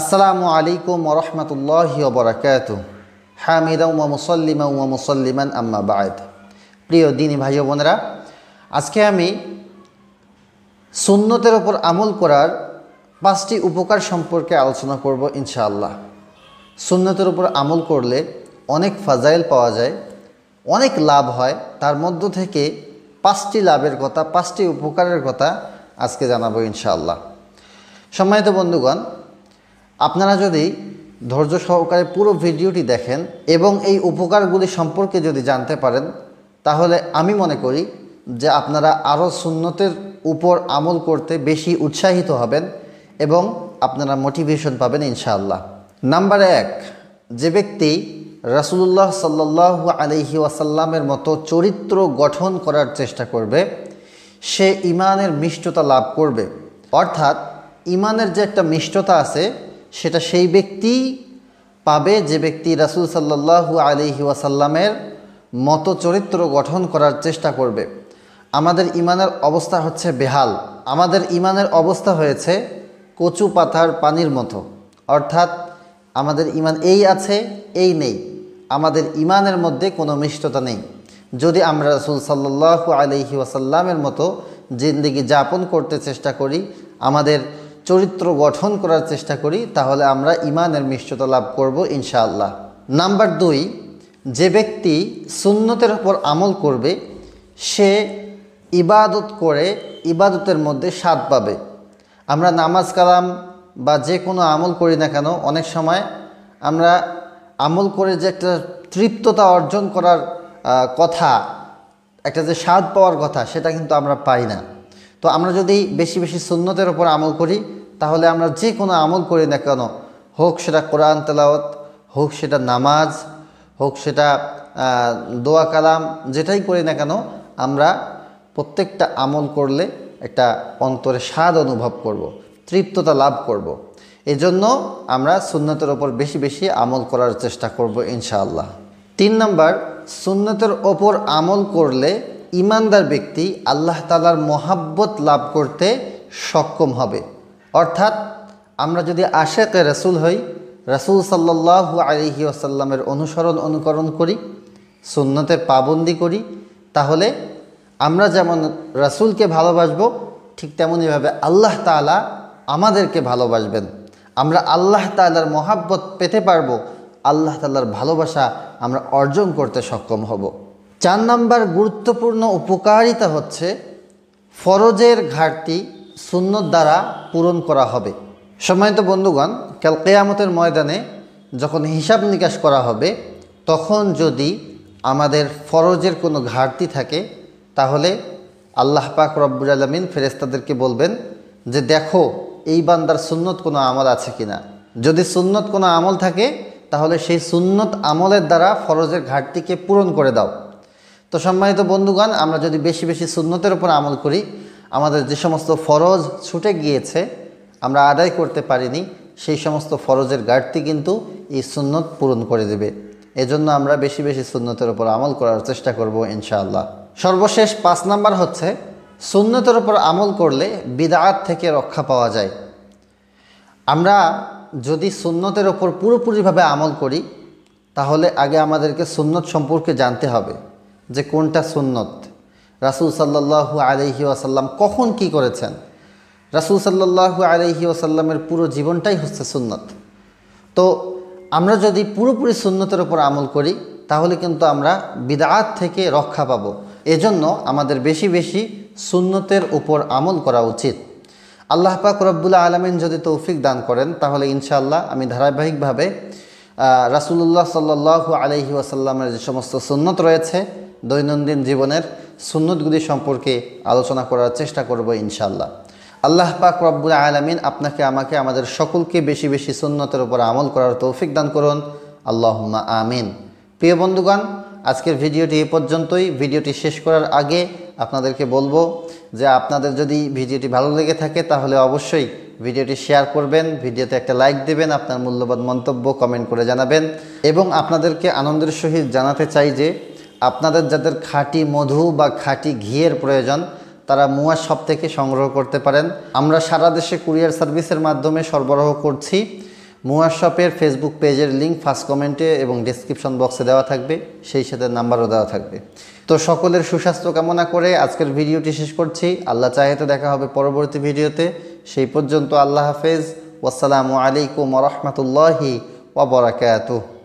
আসসালামু আলাইকুম রহমতুল্লাহ বরাকাত হামিদা উমা মুসল্লিমা উমা মুসল্লিমান আম্মা বায়দ প্রিয় দিনী ভাই বোনেরা আজকে আমি সুন্নতের ওপর আমল করার পাঁচটি উপকার সম্পর্কে আলোচনা করব ইনশাআল্লাহ সুন্নতের উপর আমল করলে অনেক ফাজাইল পাওয়া যায় অনেক লাভ হয় তার মধ্য থেকে পাঁচটি লাভের কথা পাঁচটি উপকারের কথা আজকে জানাবো ইনশাআল্লাহ সম্মানিত বন্ধুগণ আপনারা যদি ধৈর্য সহকারে পুরো ভিডিওটি দেখেন এবং এই উপকারগুলি সম্পর্কে যদি জানতে পারেন তাহলে আমি মনে করি যে আপনারা আরও সুন্নতের উপর আমল করতে বেশি উৎসাহিত হবেন এবং আপনারা মোটিভেশন পাবেন ইনশাআল্লাহ নাম্বার এক যে ব্যক্তি রাসুলুল্লাহ সাল্লাহ আলহি ওয়াসাল্লামের মতো চরিত্র গঠন করার চেষ্টা করবে সে ইমানের মিষ্টতা লাভ করবে অর্থাৎ ইমানের যে একটা মিষ্টতা আছে সেটা সেই ব্যক্তি পাবে যে ব্যক্তি রাসুল সাল্লাহু আলিহি ওয়াসাল্লামের মতো চরিত্র গঠন করার চেষ্টা করবে আমাদের ইমানের অবস্থা হচ্ছে বেহাল আমাদের ইমানের অবস্থা হয়েছে কচু পাতার পানির মতো অর্থাৎ আমাদের ইমান এই আছে এই নেই আমাদের ইমানের মধ্যে কোনো মিষ্টতা নেই যদি আমরা রাসুল সাল্লাহু আলহি ওয়াসাল্লামের মতো জিন্দিগি যাপন করতে চেষ্টা করি আমাদের চরিত্র গঠন করার চেষ্টা করি তাহলে আমরা ইমানের মিশ্রতা লাভ করব ইনশাআল্লাহ নাম্বার দুই যে ব্যক্তি সুন্নতের ওপর আমল করবে সে ইবাদত করে ইবাদতের মধ্যে স্বাদ পাবে আমরা নামাজ কালাম বা যে কোনো আমল করি না কেন অনেক সময় আমরা আমল করে যে একটা তৃপ্ততা অর্জন করার কথা একটা যে স্বাদ পাওয়ার কথা সেটা কিন্তু আমরা পাই না তো আমরা যদি বেশি বেশি সুন্নতের ওপর আমল করি তাহলে আমরা যে কোনো আমল করি না কেন হোক সেটা কোরআন তেলাওয়াত হোক সেটা নামাজ হোক সেটা দোয়া কালাম যেটাই করি না কেন আমরা প্রত্যেকটা আমল করলে একটা অন্তরে স্বাদ অনুভব করব। তৃপ্ততা লাভ করব। এজন্য আমরা সুন্নতের ওপর বেশি বেশি আমল করার চেষ্টা করব ইনশাআল্লাহ তিন নম্বর সুন্নতের ওপর আমল করলে ইমানদার ব্যক্তি আল্লাহ তালার মোহাব্বত লাভ করতে সক্ষম হবে অর্থাৎ আমরা যদি আশেকে রসুল হই রসুল সাল্লাহ আলহি আসাল্লামের অনুসরণ অনুকরণ করি সুন্নতে পাবন্দি করি তাহলে আমরা যেমন রসুলকে ভালোবাসব ঠিক তেমনইভাবে আল্লাহ তালা আমাদেরকে ভালোবাসবেন আমরা আল্লাহ তালার মহাব্বত পেতে পারবো আল্লাহ তালার ভালোবাসা আমরা অর্জন করতে সক্ষম হব চার নাম্বার গুরুত্বপূর্ণ উপকারিতা হচ্ছে ফরজের ঘাটতি সুন্নত দ্বারা পূরণ করা হবে সম্মানিত বন্ধুগণ কাল কেয়ামতের ময়দানে যখন হিসাব নিকাশ করা হবে তখন যদি আমাদের ফরজের কোনো ঘাটতি থাকে তাহলে আল্লাহ পাক রব্বুল আলমিন ফেরেস্তাদেরকে বলবেন যে দেখো এই বান্দার সুন্নত কোনো আমল আছে কি না যদি সুন্নত কোনো আমল থাকে তাহলে সেই সুন্নত আমলের দ্বারা ফরজের ঘাটতিকে পূরণ করে দাও তো সম্মানিত বন্ধুগণ আমরা যদি বেশি বেশি সুন্নতের উপর আমল করি আমাদের যে সমস্ত ফরজ ছুটে গিয়েছে আমরা আদায় করতে পারিনি সেই সমস্ত ফরজের ঘাটতি কিন্তু এই সুন্নত পূরণ করে দেবে এজন্য আমরা বেশি বেশি সুন্নতের ওপর আমল করার চেষ্টা করব ইনশাআল্লাহ সর্বশেষ পাঁচ নাম্বার হচ্ছে সুন্নতের ওপর আমল করলে বিদাত থেকে রক্ষা পাওয়া যায় আমরা যদি সুন্নতের ওপর পুরোপুরিভাবে আমল করি তাহলে আগে আমাদেরকে সুন্নত সম্পর্কে জানতে হবে যে কোনটা সুন্নত রাসুল সাল্লাহু আলহি ওসাল্লাম কখন কি করেছেন রাসুল সাল্লাহু আলহি ওসাল্লামের পুরো জীবনটাই হচ্ছে সুন্নত তো আমরা যদি পুরোপুরি সুন্নতের ওপর আমল করি তাহলে কিন্তু আমরা বিদাত থেকে রক্ষা পাব এজন্য আমাদের বেশি বেশি সুন্নতের উপর আমল করা উচিত আল্লাহ পাক রব্বুল্লা আলমিন যদি তৌফিক দান করেন তাহলে ইনশাআল্লাহ আমি ধারাবাহিকভাবে রাসুলুল্লাহ সাল্লাহ আলহি ওয়াসাল্লামের যে সমস্ত সুন্নত রয়েছে দৈনন্দিন জীবনের সুন্নতগুলি সম্পর্কে আলোচনা করার চেষ্টা করব ইনশাল্লাহ আল্লাহ পাক রব্বুল আলমিন আপনাকে আমাকে আমাদের সকলকে বেশি বেশি সুন্নতের উপর আমল করার তৌফিক দান করুন আল্লাহ আমিন প্রিয় বন্ধুগণ আজকের ভিডিওটি এ পর্যন্তই ভিডিওটি শেষ করার আগে আপনাদেরকে বলবো যে আপনাদের যদি ভিডিওটি ভালো লেগে থাকে তাহলে অবশ্যই ভিডিওটি শেয়ার করবেন ভিডিওতে একটা লাইক দেবেন আপনার মূল্যবান মন্তব্য কমেন্ট করে জানাবেন এবং আপনাদেরকে আনন্দের সহিত জানাতে চাই যে আপনাদের যাদের খাঁটি মধু বা খাঁটি ঘিয়ের প্রয়োজন তারা মুয়া শপ থেকে সংগ্রহ করতে পারেন আমরা সারা দেশে কুরিয়ার সার্ভিসের মাধ্যমে সরবরাহ করছি মুয়া শপের ফেসবুক পেজের লিঙ্ক ফার্স্ট কমেন্টে এবং ডিসক্রিপশন বক্সে দেওয়া থাকবে সেই সাথে নাম্বারও দেওয়া থাকবে তো সকলের সুস্বাস্থ্য কামনা করে আজকের ভিডিওটি শেষ করছি আল্লাহ চাহেতে দেখা হবে পরবর্তী ভিডিওতে সেই পর্যন্ত আল্লাহ হাফেজ ওয়াসালামু আলাইকুম রহমতুল্লাহি ওবরাকাতুহ